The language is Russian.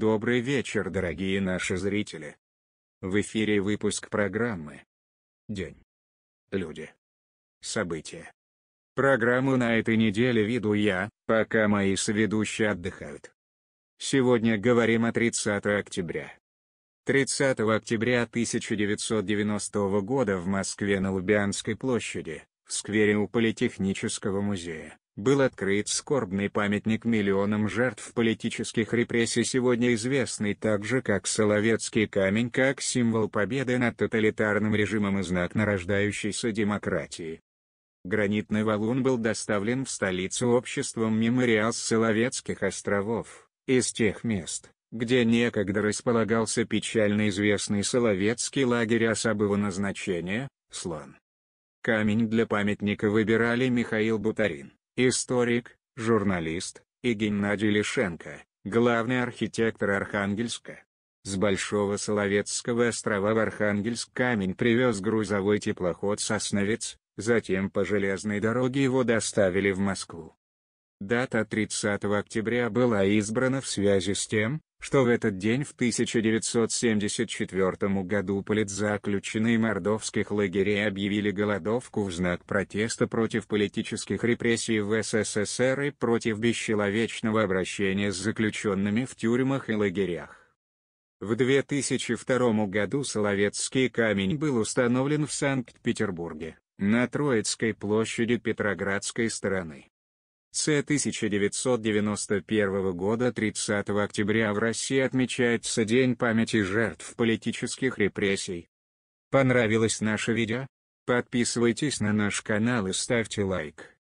Добрый вечер, дорогие наши зрители. В эфире выпуск программы «День. Люди. События». Программу на этой неделе веду я, пока мои соведущие отдыхают. Сегодня говорим о 30 октября. 30 октября 1990 года в Москве на Лубянской площади, в сквере у Политехнического музея, был открыт скорбный памятник миллионам жертв политических репрессий сегодня известный также как Соловецкий камень как символ победы над тоталитарным режимом и знак нарождающейся демократии. Гранитный валун был доставлен в столицу обществом мемориал Соловецких островов, из тех мест, где некогда располагался печально известный Соловецкий лагерь особого назначения, Слон. Камень для памятника выбирали Михаил Бутарин, историк, журналист, и Геннадий Лишенко, главный архитектор Архангельска. С Большого Соловецкого острова в Архангельск камень привез грузовой теплоход «Сосновец», затем по железной дороге его доставили в Москву. Дата 30 октября была избрана в связи с тем, что в этот день в 1974 году политзаключенные мордовских лагерей объявили голодовку в знак протеста против политических репрессий в СССР и против бесчеловечного обращения с заключенными в тюрьмах и лагерях. В 2002 году Соловецкий камень был установлен в Санкт-Петербурге, на Троицкой площади Петроградской стороны. С 1991 года 30 октября в России отмечается День памяти жертв политических репрессий. Понравилось наше видео? Подписывайтесь на наш канал и ставьте лайк.